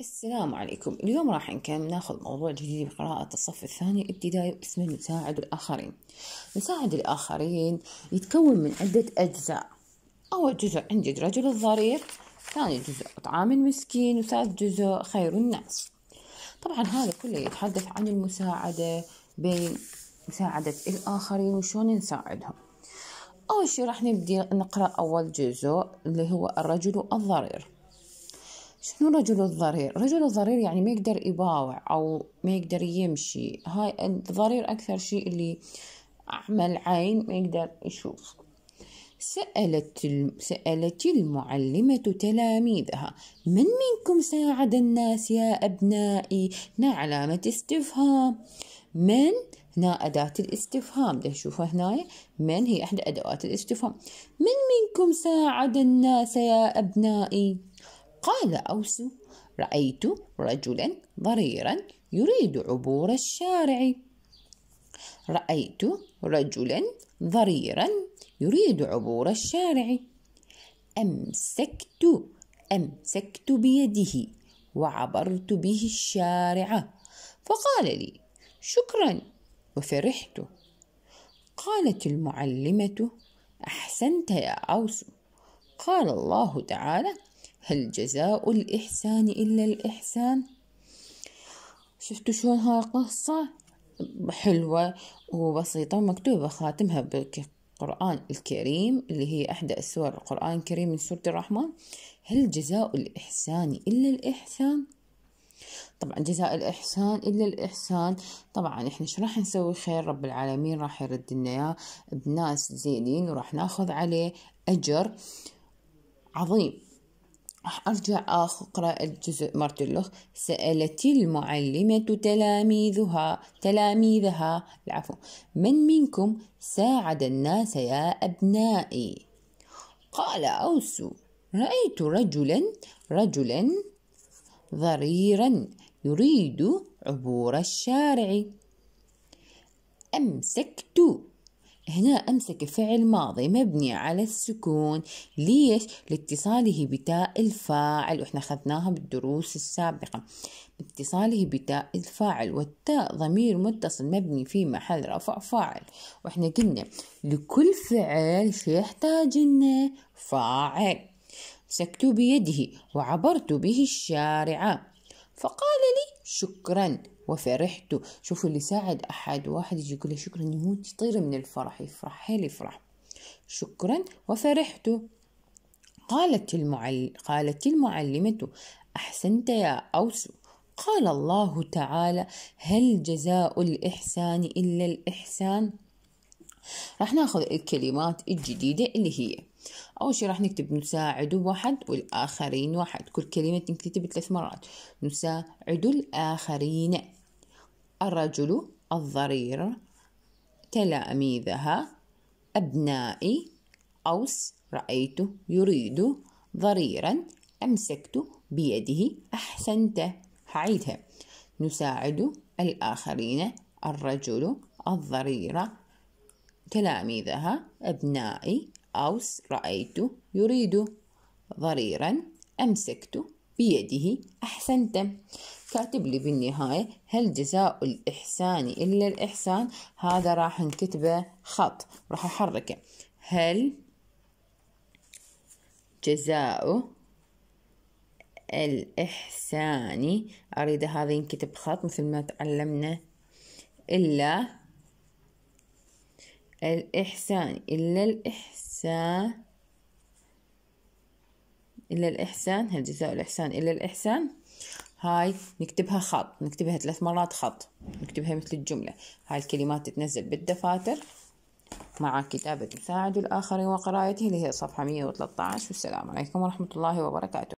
السلام عليكم اليوم راح نكمل ناخذ موضوع جديد بقراءة الصف الثاني الابتدائي باسم نساعد الآخرين نساعد الآخرين يتكون من عدة أجزاء أول جزء عندي الرجل الظريف ثاني جزء طعام المسكين وثالث جزء خير الناس طبعا هذا كله يتحدث عن المساعدة بين مساعدة الآخرين وشون نساعدهم أول شي راح نبدي نقرأ أول جزء اللي هو الرجل الضرير شنو رجل الضرير رجل الضرير يعني ما يقدر يباوع او ما يقدر يمشي هاي الضرير اكثر شيء اللي عمل عين ما يقدر يشوف سألت سألت المعلمة تلاميذها من منكم ساعد الناس يا أبنائي هنا علامة استفهام من هنا أداة الاستفهام ده شوفوا هنا من هي إحدى أدوات الاستفهام من منكم ساعد الناس يا أبنائي قال أوس رأيت رجلا ضريرا يريد عبور الشارع رأيت رجلا ضريرا يريد عبور الشارع أمسكت أمسكت بيده وعبرت به الشارع فقال لي شكرا وفرحت قالت المعلمة أحسنت يا أوس قال الله تعالى هل جزاء الإحسان إلا الإحسان شفتوا شلون هاي القصة حلوة وبسيطة ومكتوبة خاتمها بالقرآن الكريم اللي هي إحدى السور القرآن الكريم من سورة الرحمن هل جزاء الإحسان إلا الإحسان طبعا جزاء الإحسان إلا الإحسان طبعا إحنا شو راح نسوي خير رب العالمين راح يرد لنا إياه بناس زينين وراح ناخذ عليه أجر عظيم راح أرجع أقرأ الجزء مرة الأخ سألت المعلمة تلاميذها تلاميذها العفو من منكم ساعد الناس يا أبنائي قال أوس رأيت رجلا رجلا ضريرا يريد عبور الشارع أمسكت هنا أمسك فعل ماضي مبني على السكون ليش؟ لاتصاله بتاء الفاعل وإحنا أخذناها بالدروس السابقة اتصاله بتاء الفاعل والتاء ضمير متصل مبني في محل رفع فاعل وإحنا قلنا لكل فعل شو يحتاج إنه فاعل مسكت بيده وعبرت به الشارع فقال لي شكرا وفرحت شوفوا اللي يساعد احد واحد يجي يقول له شكرا يموت يطير من الفرح يفرح حيل يفرح شكرا وفرحت قالت المعلم قالت المعلمة أحسنت يا أوس قال الله تعالى هل جزاء الإحسان إلا الإحسان راح ناخذ الكلمات الجديدة اللي هي أول شي راح نكتب نساعد واحد والآخرين واحد كل كلمة تنكتب ثلاث مرات نساعد الآخرين الرجل الضرير تلاميذها أبنائي أوس رأيت يريد ضريرا أمسكت بيده أحسنت هعيدها نساعد الآخرين الرجل الضريرة تلاميذها أبنائي أوس رأيت يريد ضريرا أمسكت بيده أحسنت كاتب لي بالنهاية هل جزاء الإحسان إلا الإحسان هذا راح نكتبه خط راح أحركه هل جزاء الإحسان أريد هذا ينكتب خط مثل ما تعلمنا إلا الإحسان إلا الإحسان إلا الإحسان هل جزاء الإحسان إلا الإحسان هاي نكتبها خط نكتبها ثلاث مرات خط نكتبها مثل الجملة هاي الكلمات تتنزل بالدفاتر مع كتابة مساعد الآخرين وقرايته اللي هي صفحة 113 والسلام عليكم ورحمة الله وبركاته